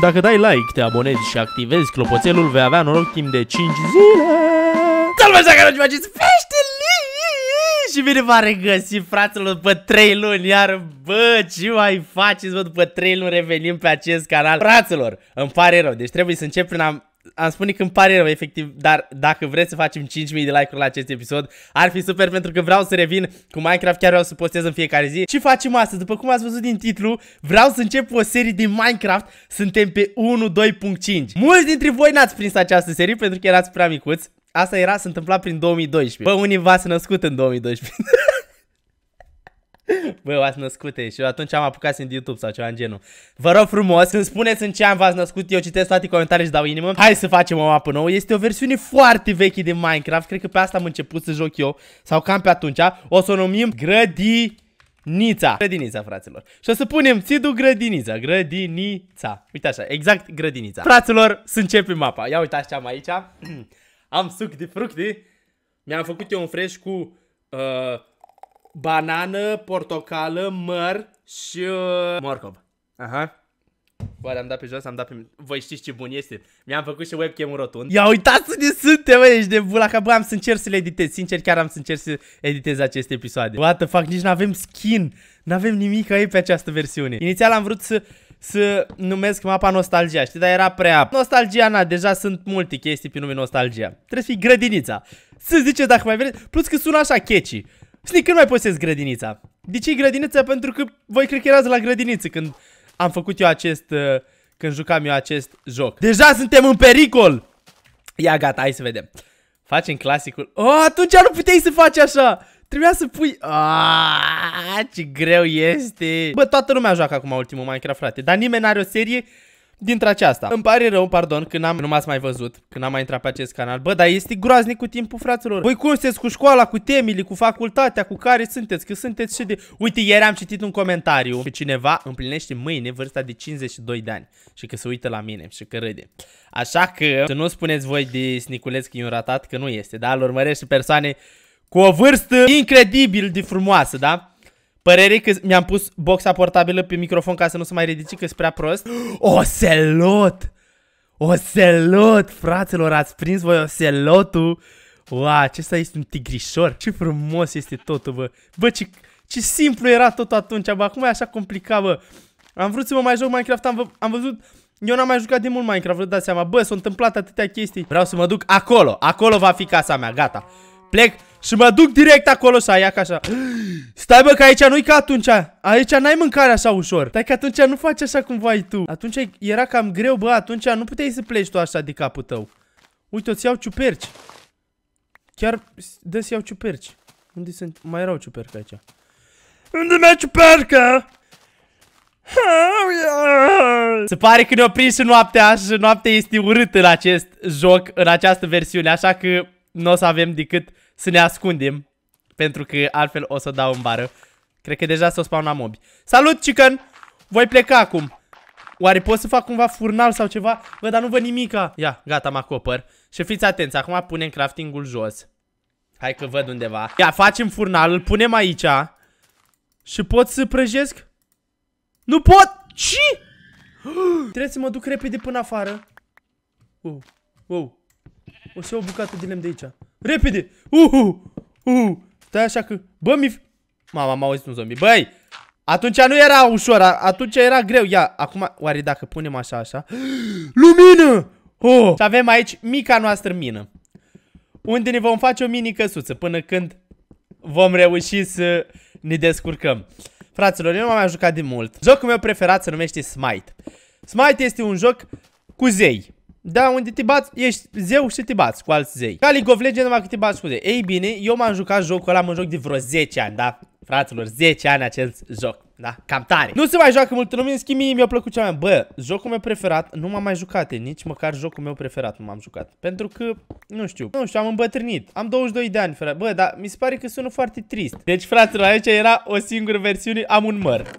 Dacă dai like, te abonezi și activezi clopoțelul, vei avea noroc timp de 5 zile. Salve, dacă nu faceți feștele! Și bine v-a regăsit, fraților, după 3 luni, iar bă, ce mai faceți, bă, după 3 luni revenim pe acest canal. Fraților, îmi pare rău, deci trebuie să încep prin a am spune că îmi pare rău, efectiv, dar dacă vreți să facem 5.000 de like-uri la acest episod, ar fi super pentru că vreau să revin cu Minecraft, chiar vreau să postez în fiecare zi. Ce facem astăzi? După cum ați văzut din titlu, vreau să încep o serie de Minecraft, suntem pe 1.2.5. Mulți dintre voi n-ați prins această serie pentru că erați prea micuți. Asta era, s-a întâmplat prin 2012. Bă, unii v-ați născut în 2012. Bă, v-ați născute și eu atunci am apucat să YouTube sau ceva în genul. Vă rog frumos, îmi spuneți în ce am v-ați născut, eu citesc toate comentariile și dau inimă. Hai să facem o mapă nouă. Este o versiune foarte veche de Minecraft. Cred că pe asta am început să joc eu. Sau cam pe atunci. O să o numim Grădi... Nița. Grădinița, fraților. Și o să punem țidul grădinița. Grădinița. Uite așa, exact grădinița. Fraților, să începem mapa. Ia uitați ce am aici. am suc de fructe. Mi-am făcut eu un fresh cu... Uh, banană, portocală, măr și uh, morcov. Aha. Bă, am dat pe jos, am dat pe... Voi știți ce bun este? Mi-am făcut și webcam-ul rotund. Ia uitați unde suntem, bă, ești de bula ca bă, am să încerc să le editez. Sincer, chiar am să încerc să editez aceste episoade. What the fuck, nici nu avem skin. nu avem nimic aici pe această versiune. Inițial am vrut să să numesc mapa Nostalgia, știi, dar era prea... Nostalgia, na, deja sunt multe chestii pe nume Nostalgia. Trebuie să fii grădinița. Să ziceți dacă mai vreți, plus că sună așa catchy. Știi, când mai postez grădinița? De ce grădinița? Pentru că voi cred că erați la grădiniță când am făcut eu acest... Uh, când jucam eu acest joc. Deja suntem în pericol! Ia gata, hai să vedem. Facem clasicul. Oh, atunci nu puteai să faci așa! Trebuia să pui... Aaaa, ce greu este! Bă, toată lumea joacă acum ultimul Minecraft, frate. Dar nimeni n-are o serie dintre aceasta. Îmi pare rău, pardon, că n-am, nu m-ați mai văzut, că n-am mai intrat pe acest canal. Bă, dar este groaznic cu timpul, fraților. Voi cum sunteți cu școala, cu temile, cu facultatea, cu care sunteți, că sunteți și de... Uite, ieri am citit un comentariu că cineva împlinește mâine vârsta de 52 de ani și că se uită la mine și că râde. Așa că să nu spuneți voi de Sniculesc că e un ratat, că nu este, da? Îl urmărește persoane cu o vârstă incredibil de frumoasă, da? Părere că mi-am pus boxa portabilă pe microfon ca să nu se mai ridice, că sunt prea prost. Oselot! Oselot, fraților, ați prins voi oselotul? Uau, acesta este un tigrișor. Ce frumos este totul, bă. Bă, ce, ce simplu era tot atunci, bă. Acum e așa complicat, bă. Am vrut să mă mai joc Minecraft, am, vă, am văzut... Eu n-am mai jucat de mult Minecraft, vă dați seama. Bă, s-au întâmplat atâtea chestii. Vreau să mă duc acolo. Acolo va fi casa mea, gata. Plec, și mă duc direct acolo să ia așa Stai bă că aici nu-i ca atunci Aici n-ai mâncare așa ușor Stai că atunci nu faci așa cum voi tu Atunci era cam greu bă Atunci nu puteai să pleci tu așa de capul tău Uite îți iau ciuperci Chiar des iau ciuperci Unde sunt? Mai erau ciuperci aici Unde mi-a ciupercă? Se pare că ne-o prins în noaptea și noaptea este urât în acest joc, în această versiune, așa că nu o să avem decât să ne ascundem. Pentru că altfel o să dau în bară. Cred că deja s-o spawna mobi. Salut, chicken! Voi pleca acum. Oare pot să fac cumva furnal sau ceva? Bă, dar nu văd nimica. Ia, gata, mă acopăr. Și fiți atenți, acum punem craftingul jos. Hai că văd undeva. Ia, facem furnal, îl punem aici. Și pot să prăjesc? Nu pot! Ce? Trebuie să mă duc repede până afară. Wow, wow. O să iau o bucată de lemn de aici. Repede! Uhu! Uhu! Stai așa că... Bă, mi... Mama, m-a auzit un zombie. Băi! Atunci nu era ușor, atunci era greu. Ia, acum, oare dacă punem așa, așa? Lumină! Oh! Și avem aici mica noastră mină. Unde ne vom face o mini căsuță până când vom reuși să ne descurcăm. Fraților, eu nu m-am mai jucat de mult. Jocul meu preferat se numește Smite. Smite este un joc cu zei. Da, unde te bați, ești zeu și te bați cu alți zei. Ca League of Legends, numai că te bați cu zei. Ei bine, eu m-am jucat jocul ăla, am joc de vreo 10 ani, da? Fraților, 10 ani acest joc. Da, cam tare. Nu se mai joacă multă lume, în schimb mie mi-a plăcut cea mai. Bă, jocul meu preferat, nu m-am mai jucat, nici măcar jocul meu preferat nu m-am jucat. Pentru că, nu știu, nu știu, am îmbătrânit. Am 22 de ani, frate. Bă, dar mi se pare că sună foarte trist. Deci, fraților, aici era o singură versiune, am un măr.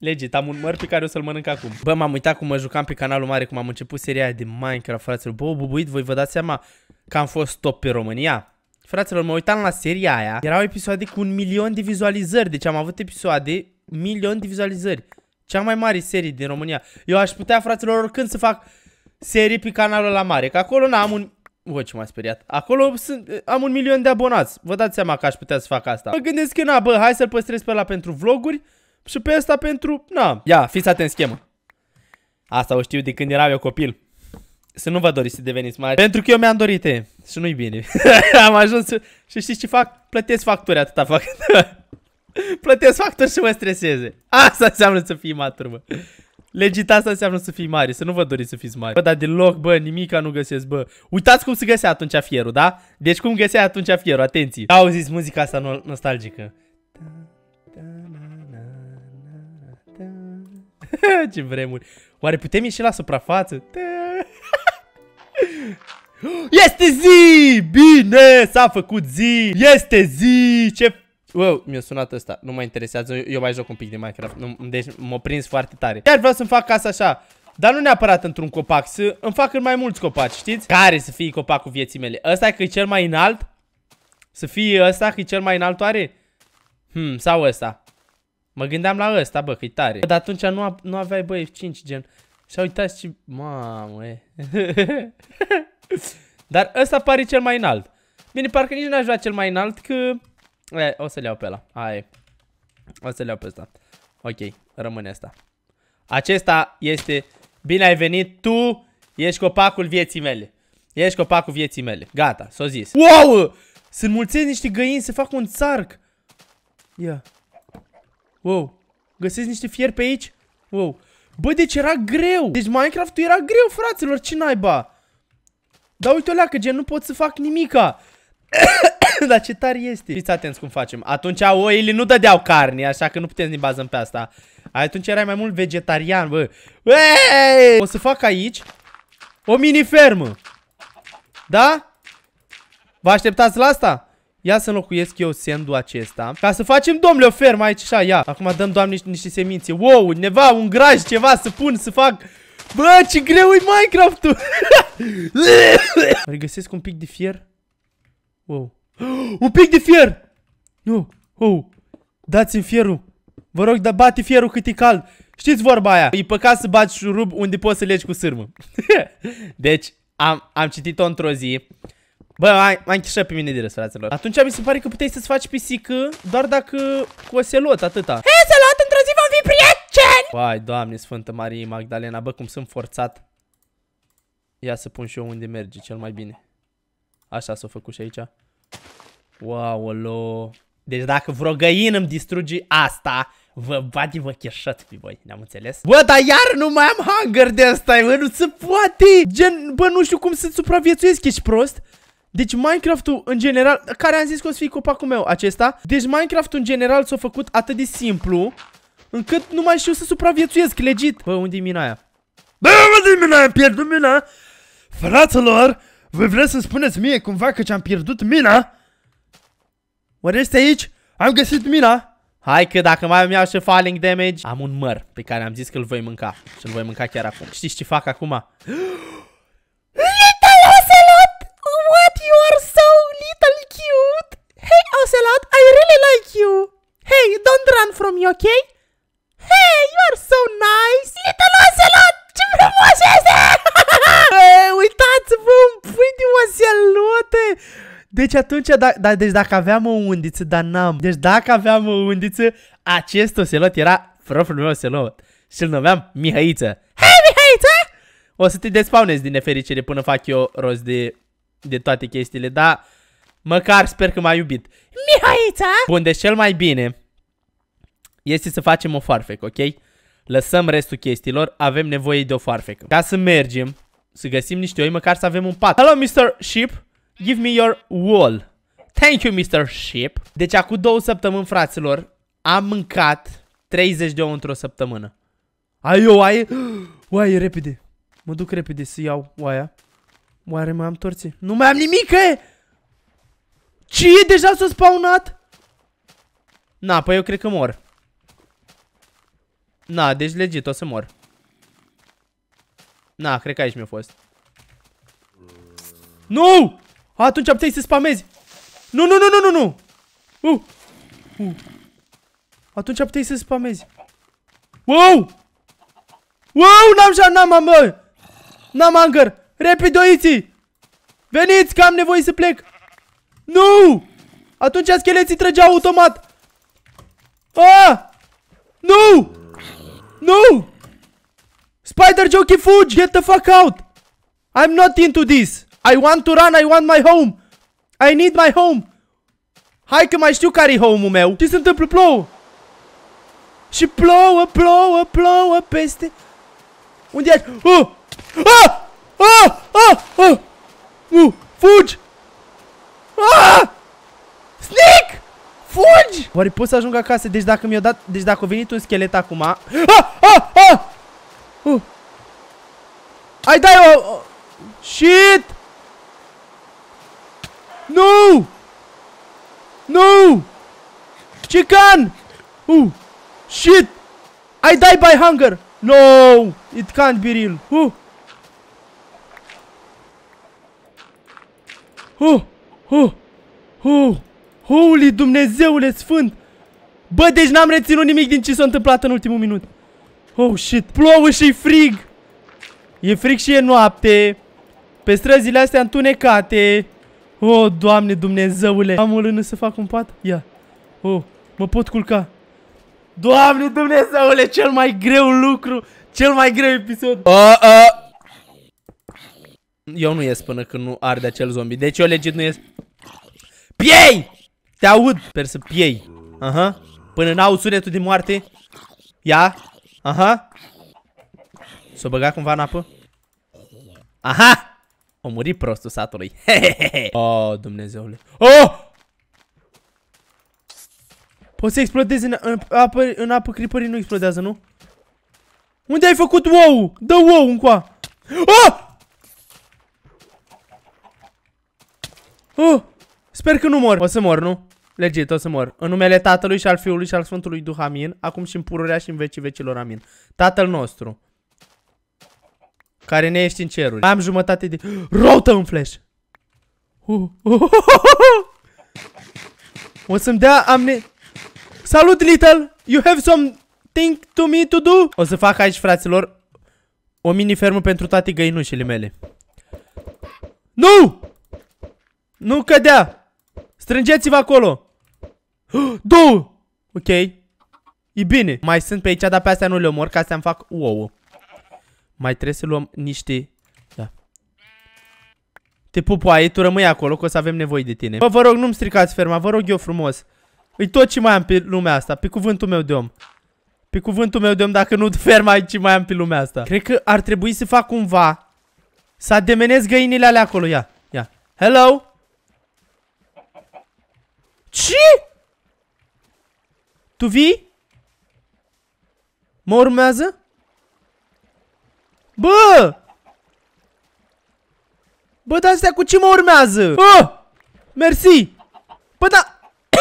Legit, am un măr pe care o să-l mănânc acum. Bă, m-am uitat cum mă jucam pe canalul mare, cum am început seria de Minecraft, fraților. Bă, bubuit, voi vă dați seama că am fost top pe România? Fraților, mă uitam la seria aia, erau episoade cu un milion de vizualizări, deci am avut episoade, milion de vizualizări. Cea mai mare serie din România. Eu aș putea, fraților, oricând să fac serii pe canalul la mare, că acolo n-am un... Bă, ce m-a speriat. Acolo sunt, am un milion de abonați. Vă dați seama că aș putea să fac asta. Mă gândesc că na, bă, hai să-l păstrez pe la pentru vloguri și pe asta pentru... Na, ia, fiți atenți schemă. Asta o știu de când eram eu copil. Să nu vă doriți să deveniți mari. Pentru că eu mi-am dorit, e. Și nu-i bine. Am ajuns și știți ce fac? Plătesc facturi, atâta fac. Plătesc facturi și mă streseze. Asta înseamnă să fii matur, bă. Legit asta înseamnă să fii mare, să nu vă doriți să fiți mari. Bă, dar deloc, bă, nimica nu găsesc, bă. Uitați cum se găsea atunci fierul, da? Deci cum găsea atunci fierul, atenție. Auziți muzica asta nostalgică. Ce vremuri. Oare putem ieși la suprafață? Este zi! Bine! S-a făcut zi! Este zi! Ce... Wow, mi-a sunat ăsta. Nu mă interesează. Eu mai joc un pic de Minecraft. Nu, deci mă prins foarte tare. Chiar vreau să-mi fac casa așa. Dar nu neapărat într-un copac, să îmi fac în mai mulți copaci, știți? Care să fie copacul vieții mele? Ăsta că e cel mai înalt? Să fie ăsta că e cel mai înalt oare? Hmm, sau ăsta? Mă gândeam la ăsta, bă, că tare. Dar atunci nu, nu aveai, bă, F5, gen. Și-a uitat și... Mamă, e. Dar ăsta pare cel mai înalt. Bine, parcă nici n-aș vrea cel mai înalt, că... E, o să-l iau pe ăla. Aia O să-l iau pe ăsta. Ok, rămâne asta. Acesta este... Bine ai venit, tu ești copacul vieții mele. Ești copacul vieții mele. Gata, s-o zis. Wow! Sunt mulțesc niște găini Se fac un țarc. Ia. Yeah. Wow. Găsesc niște fier pe aici? Wow. Bă, deci era greu. Deci Minecraft-ul era greu, fraților. Ce naiba? Dar uite-o că gen nu pot să fac nimica. Dar ce tare este. Fiți atenți cum facem. Atunci oile nu dădeau carne, așa că nu putem să ne bazăm pe asta. Atunci erai mai mult vegetarian, bă. Ueee! O să fac aici o mini fermă. Da? Vă așteptați la asta? Ia să înlocuiesc eu sendul acesta Ca să facem, domnule, o fermă aici, așa, ia Acum dăm, doamne, niște, niște semințe Wow, neva, un graj, ceva să pun, să fac Bă, ce greu e Minecraft-ul Regăsesc un pic de fier Wow Un pic de fier Nu, oh, oh. Dați-mi fierul Vă rog, da, bate fierul cât e cald Știți vorba aia E păcat să bagi șurub unde poți să legi cu sârmă Deci, am, am citit-o într-o zi Bă, mai am închișat pe mine de fraților. Atunci mi se pare că puteai să-ți faci pisică doar dacă cu oselot, atâta. Hei, oselot, într-o zi vom fi prieteni! Vai, doamne sfântă Marie Magdalena, bă, cum sunt forțat. Ia să pun și eu unde merge cel mai bine. Așa s-o făcut și aici. Wow, lo. Deci dacă vreo găină îmi distruge asta, vă bati vă cheșat pe voi, ne-am înțeles? Bă, dar iar nu mai am hunger de asta, mă, nu se poate! Gen, bă, nu știu cum să supraviețuiesc, ești prost? Deci Minecraft-ul în general, care am zis că o să fie copacul meu acesta Deci Minecraft-ul în general s-a făcut atât de simplu Încât nu mai știu să supraviețuiesc, legit Bă, unde-i mina aia? Bă, unde-i mina aia? Pierdut mina? Fraților, voi vreți să-mi spuneți mie cumva că ce-am pierdut mina? Oare este aici? Am găsit mina Hai că dacă mai îmi iau și falling damage Am un măr pe care am zis că îl voi mânca Și îl voi mânca chiar acum Știți ce fac acum? ok? Hey, you are so nice! Little Ocelot! Ce frumos este! Uitați, vă, un pui de ocelote! Deci atunci, da, da, deci dacă aveam o undiță, dar n-am. Deci dacă aveam o undiță, acest oselot era propriul meu oselot. Și-l numeam Mihaiță. Hei, Mihaiță! O să te despaunezi din nefericire până fac eu roz de, de toate chestiile, dar măcar sper că m-ai iubit. Mihaița! Bun, deci cel mai bine este să facem o farfecă, ok? Lăsăm restul chestiilor, avem nevoie de o farfecă. Ca să mergem, să găsim niște oi, măcar să avem un pat. Hello, Mr. Ship, give me your wool. Thank you, Mr. Ship. Deci acum două săptămâni, fraților, am mâncat 30 de ouă într-o săptămână. Ai o oaie? Oaie, repede. Mă duc repede să iau oaia. Oare mai am torțe? Nu mai am nimic, e! Ce e? Deja s-a spawnat? Na, păi eu cred că mor. Na, deci legit, o să mor. Na, cred că aici mi-a fost. Nu! Atunci am puteai să spamezi. Nu, nu, nu, nu, nu, nu! Uh! Uh! Atunci puteai să spamezi. Wow! Wow, n-am șan, n-am, mă! N-am anger! Repidoiții! Veniți, că am nevoie să plec! Nu! Atunci scheleții trăgeau automat! Ah! Nu! No! Spider Jokey, fugi! Get the fuck out! I'm not into this! I want to run, I want my home! I need my home! Hai că mai știu care e home-ul meu! Ce se întâmplă? Plouă! Și plouă, plouă, plouă peste... Unde ești? Oh! Ah! Ah! Ah! Ah! Uh! Fugi! Ah! Fugi! Oare pot să ajung acasă? Deci dacă mi-a dat... Deci dacă a venit un schelet acum... Ah! Ah! Ah! ah! Uh! Ai dai o... Shit! Nu! Nu! Chican! Uh! Shit! I die by hunger! No! It can't be real! Uh! Uh! Uh! Uh! Holy Dumnezeule Sfânt! Bă, deci n-am reținut nimic din ce s-a întâmplat în ultimul minut. Oh, shit. Plouă și frig. E frig și e noapte. Pe străzile astea întunecate. Oh, Doamne Dumnezeule. Am o lână să fac un pat? Ia. Oh, mă pot culca. Doamne Dumnezeule, cel mai greu lucru. Cel mai greu episod. Uh, uh. Eu nu ies până când nu arde acel zombie. Deci eu legit nu ies. Piei! Te aud. Sper să piei. Aha. Până n au sunetul de moarte. Ia. Aha. S-o băga cumva în apă? Aha! O murit prostul satului. Oh, Dumnezeule. Oh! Poți să explodezi în, în, apă, în apă, creeperii nu explodează, nu? Unde ai făcut wow? Dă wow încoa! Oh! Oh! Sper că nu mor. O să mor, nu? Legit, o să mor. În numele Tatălui și al Fiului și al Sfântului Duh, amin. Acum și în pururea și în vecii vecilor, amin. Tatăl nostru. Care ne ești în ceruri. Am jumătate de... Rotă în flash! Uh, uh, uh, o să-mi dea amne... Salut, little! You have something to me to do? O să fac aici, fraților, o mini-fermă pentru toate găinușele mele. Nu! Nu cădea! Strângeți-vă acolo! Două! Ok. E bine. Mai sunt pe aici, dar pe astea nu le omor, ca să mi fac ouă. Mai trebuie să luăm niște... Da. Te pup, tu rămâi acolo, că o să avem nevoie de tine. Bă, vă rog, nu-mi stricați ferma, vă rog eu frumos. E tot ce mai am pe lumea asta, pe cuvântul meu de om. Pe cuvântul meu de om, dacă nu ferma, ce mai am pe lumea asta. Cred că ar trebui să fac cumva să ademenez găinile alea acolo, ia, ia. Hello? Ce? Tu vii? Mă urmează? Bă! Bă, dar astea cu ce mă urmează? Oh! Mersi! Bă, da...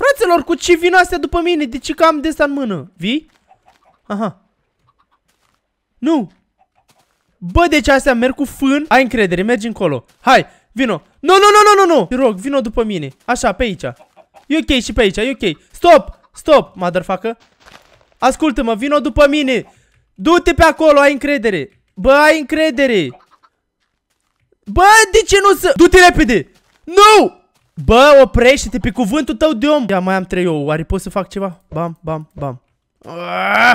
Fraților, cu ce vin astea după mine? De ce cam am de asta în mână? Vii? Aha. Nu! Bă, deci astea merg cu fân. Ai încredere, mergi încolo. Hai, vino. Nu, nu, nu, nu, nu, nu! Te rog, vino după mine. Așa, pe aici. E ok și pe aici, e ok. Stop! Stop, motherfucker. Ascultă-mă, vino după mine. Du-te pe acolo, ai încredere. Bă, ai încredere. Bă, de ce nu să... Du-te repede. Nu! Bă, oprește-te pe cuvântul tău de om. Ia, mai am trei ou. Oare pot să fac ceva? Bam, bam, bam.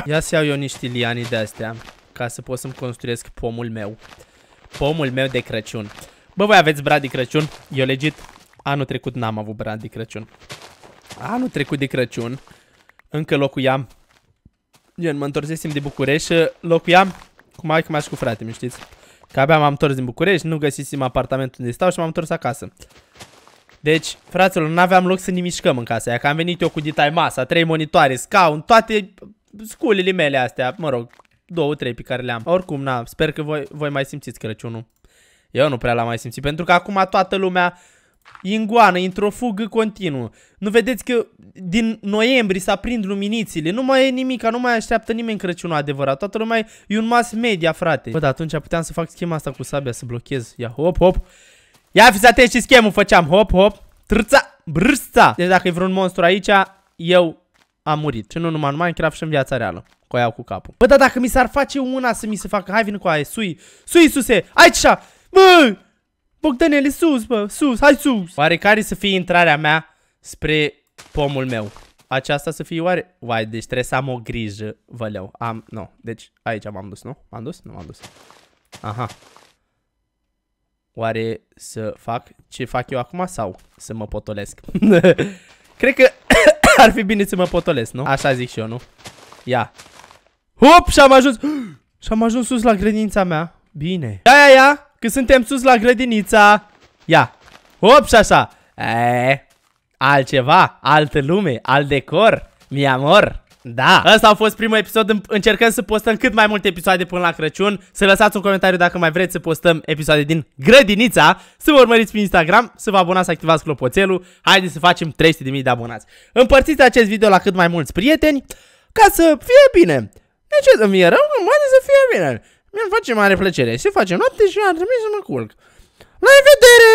Ia să iau eu niște lianii de-astea ca să pot să-mi construiesc pomul meu. Pomul meu de Crăciun. Bă, voi aveți brad de Crăciun? Eu legit anul trecut n-am avut brad de Crăciun anul trecut de Crăciun, încă locuiam, gen, mă întorsesem de București și locuiam cu mai mea și cu frate, mi știți? Că abia m-am întors din București, nu găsisem apartamentul unde stau și m-am întors acasă. Deci, fraților, nu aveam loc să ne mișcăm în casa aia, că am venit eu cu ditai masa, trei monitoare, scaun, toate sculele mele astea, mă rog, două, trei pe care le-am. Oricum, na, sper că voi, voi mai simțiți Crăciunul. Eu nu prea l-am mai simțit, pentru că acum toată lumea Ingoană, într-o fugă continuă. Nu vedeți că din noiembrie s-a prind luminițile, nu mai e nimic, nu mai așteaptă nimeni Crăciunul adevărat. Toată lumea e un mass media, frate. Bă, da, atunci puteam să fac schema asta cu sabia, să blochez. Ia, hop, hop. Ia fiți atenți ce schemă făceam. Hop, hop. Trța, brâsța. Deci dacă e vreun monstru aici, eu am murit. Și nu numai în Minecraft și în viața reală. Că iau cu capul. Bă, da, dacă mi s-ar face una să mi se facă, hai vin cu aia, sui, sui, suse, aici, bă, Bogdanele, sus, bă, sus, hai sus! Oare care să fie intrarea mea spre pomul meu? Aceasta să fie oare... Vai, deci trebuie să am o grijă, vă leu. Am, nu, no. deci aici m-am dus, nu? M-am dus? Nu m-am dus. Aha. Oare să fac ce fac eu acum sau să mă potolesc? Cred că ar fi bine să mă potolesc, nu? Așa zic și eu, nu? Ia. Hop, și am ajuns... și am ajuns sus la grădința mea. Bine. Ia, ia, ia. Că suntem sus la grădinița. Ia. Hop și așa. E, altceva, altă lume, alt decor. Mi-amor. Da, ăsta a fost primul episod, încercăm să postăm cât mai multe episoade până la Crăciun Să lăsați un comentariu dacă mai vreți să postăm episoade din grădinița Să vă urmăriți pe Instagram, să vă abonați, să activați clopoțelul Haideți să facem 300.000 de abonați Împărțiți acest video la cât mai mulți prieteni Ca să fie bine De ce să fie rău? Mai să fie bine mi am face mare plăcere Se face noapte și ar trebui să mă culc. La revedere!